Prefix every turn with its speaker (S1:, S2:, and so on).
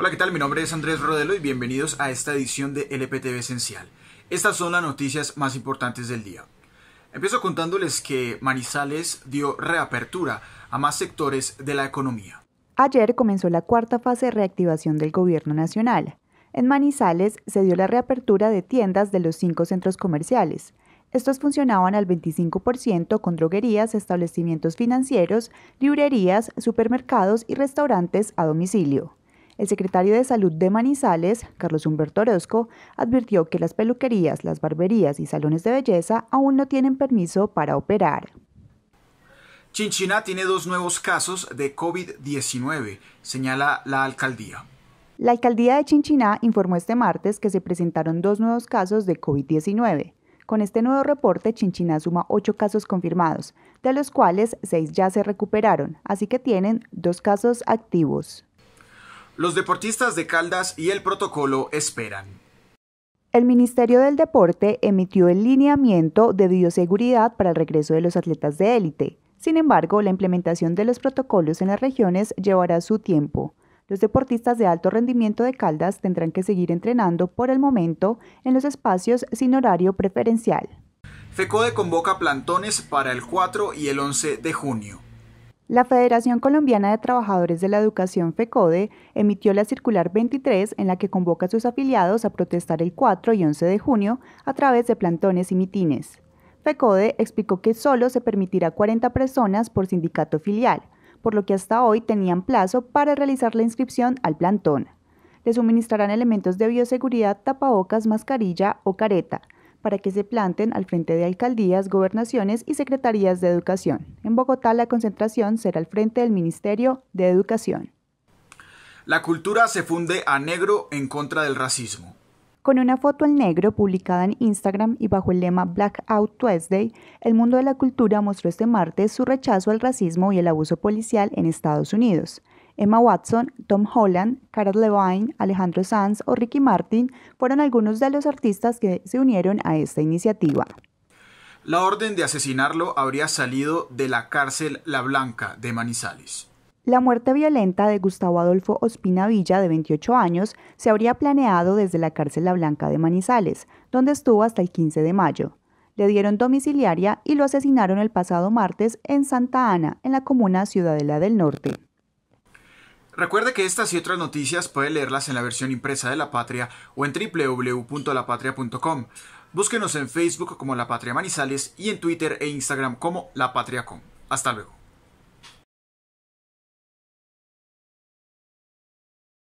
S1: Hola, ¿qué tal? Mi nombre es Andrés Rodelo y bienvenidos a esta edición de LPTV Esencial. Estas son las noticias más importantes del día. Empiezo contándoles que Manizales dio reapertura a más sectores de la economía.
S2: Ayer comenzó la cuarta fase de reactivación del gobierno nacional. En Manizales se dio la reapertura de tiendas de los cinco centros comerciales. Estos funcionaban al 25% con droguerías, establecimientos financieros, librerías, supermercados y restaurantes a domicilio. El secretario de Salud de Manizales, Carlos Humberto Orozco, advirtió que las peluquerías, las barberías y salones de belleza aún no tienen permiso para operar.
S1: Chinchina tiene dos nuevos casos de COVID-19, señala la alcaldía.
S2: La alcaldía de Chinchina informó este martes que se presentaron dos nuevos casos de COVID-19. Con este nuevo reporte, Chinchina suma ocho casos confirmados, de los cuales seis ya se recuperaron, así que tienen dos casos activos
S1: los deportistas de Caldas y el protocolo esperan.
S2: El Ministerio del Deporte emitió el lineamiento de bioseguridad para el regreso de los atletas de élite. Sin embargo, la implementación de los protocolos en las regiones llevará su tiempo. Los deportistas de alto rendimiento de Caldas tendrán que seguir entrenando por el momento en los espacios sin horario preferencial.
S1: FECODE convoca plantones para el 4 y el 11 de junio.
S2: La Federación Colombiana de Trabajadores de la Educación FECODE emitió la circular 23 en la que convoca a sus afiliados a protestar el 4 y 11 de junio a través de plantones y mitines. FECODE explicó que solo se permitirá 40 personas por sindicato filial, por lo que hasta hoy tenían plazo para realizar la inscripción al plantón. Le suministrarán elementos de bioseguridad, tapabocas, mascarilla o careta, para que se planten al frente de alcaldías, gobernaciones y secretarías de educación. En Bogotá la concentración será al frente del Ministerio de Educación.
S1: La cultura se funde a negro en contra del racismo.
S2: Con una foto al negro publicada en Instagram y bajo el lema Blackout Tuesday, el mundo de la cultura mostró este martes su rechazo al racismo y el abuso policial en Estados Unidos. Emma Watson, Tom Holland, Carol Levine, Alejandro Sanz o Ricky Martin fueron algunos de los artistas que se unieron a esta iniciativa.
S1: La orden de asesinarlo habría salido de la cárcel La Blanca de Manizales.
S2: La muerte violenta de Gustavo Adolfo Ospina Villa, de 28 años, se habría planeado desde la cárcel La Blanca de Manizales, donde estuvo hasta el 15 de mayo. Le dieron domiciliaria y lo asesinaron el pasado martes en Santa Ana, en la comuna Ciudadela del Norte.
S1: Recuerde que estas y otras noticias puede leerlas en la versión impresa de La Patria o en www.lapatria.com. Búsquenos en Facebook como La Patria Manizales y en Twitter e Instagram como La Patria Com. Hasta luego.